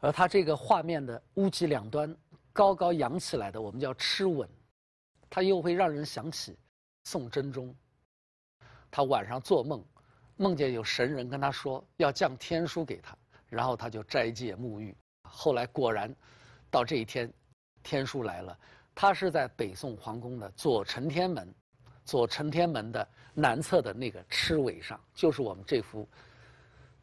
而它这个画面的屋脊两端高高扬起来的，我们叫螭吻，它又会让人想起宋真宗。他晚上做梦，梦见有神人跟他说要降天书给他，然后他就斋戒沐浴。后来果然，到这一天，天书来了。他是在北宋皇宫的左承天门，左承天门的南侧的那个螭尾上，就是我们这幅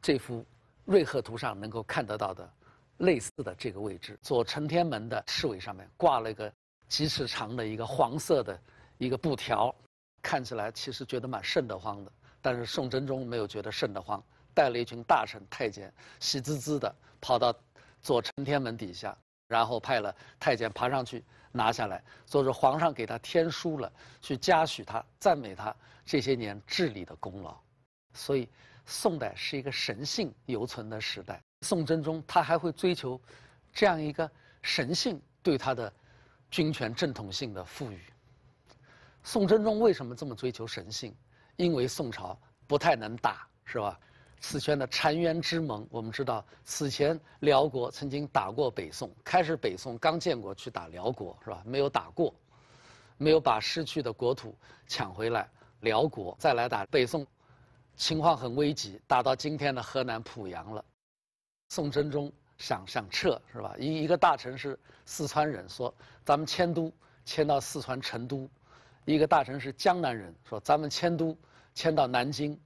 这幅瑞鹤图上能够看得到的。类似的这个位置，左承天门的侍尾上面挂了一个几尺长的一个黄色的一个布条，看起来其实觉得蛮瘆得慌的。但是宋真宗没有觉得瘆得慌，带了一群大臣太监，喜滋滋的跑到左承天门底下，然后派了太监爬上去拿下来，说是皇上给他天书了，去嘉许他、赞美他这些年治理的功劳。所以宋代是一个神性犹存的时代。宋真宗他还会追求这样一个神性对他的军权正统性的赋予。宋真宗为什么这么追求神性？因为宋朝不太能打，是吧？此前的澶渊之盟，我们知道，此前辽国曾经打过北宋。开始北宋刚建国去打辽国，是吧？没有打过，没有把失去的国土抢回来。辽国再来打北宋，情况很危急，打到今天的河南濮阳了。宋真宗想想撤是吧？一一个大臣是四川人，说咱们迁都迁到四川成都。一个大臣是江南人，说咱们迁都迁到南京。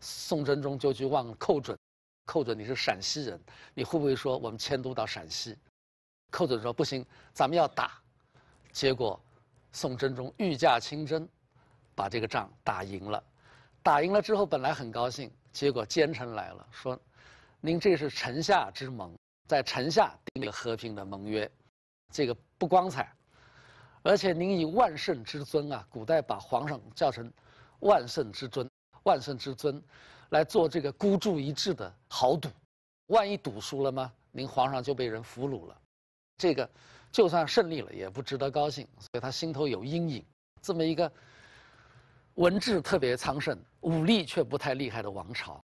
宋真宗就去问寇准：“寇准，你是陕西人，你会不会说我们迁都到陕西？”寇准说：“不行，咱们要打。”结果，宋真宗御驾亲征，把这个仗打赢了。打赢了之后，本来很高兴，结果奸臣来了，说。您这是城下之盟，在城下订了和平的盟约，这个不光彩。而且您以万圣之尊啊，古代把皇上叫成万圣之尊，万圣之尊来做这个孤注一掷的豪赌，万一赌输了吗？您皇上就被人俘虏了。这个就算胜利了，也不值得高兴。所以他心头有阴影。这么一个文治特别昌盛、武力却不太厉害的王朝，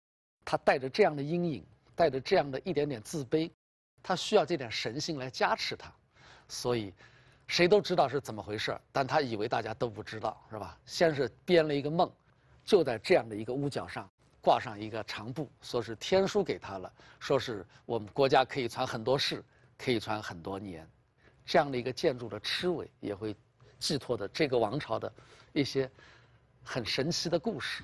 他带着这样的阴影。带着这样的一点点自卑，他需要这点神性来加持他，所以，谁都知道是怎么回事，但他以为大家都不知道，是吧？先是编了一个梦，就在这样的一个屋角上挂上一个长布，说是天书给他了，说是我们国家可以传很多事，可以传很多年，这样的一个建筑的痴尾也会寄托的这个王朝的一些很神奇的故事。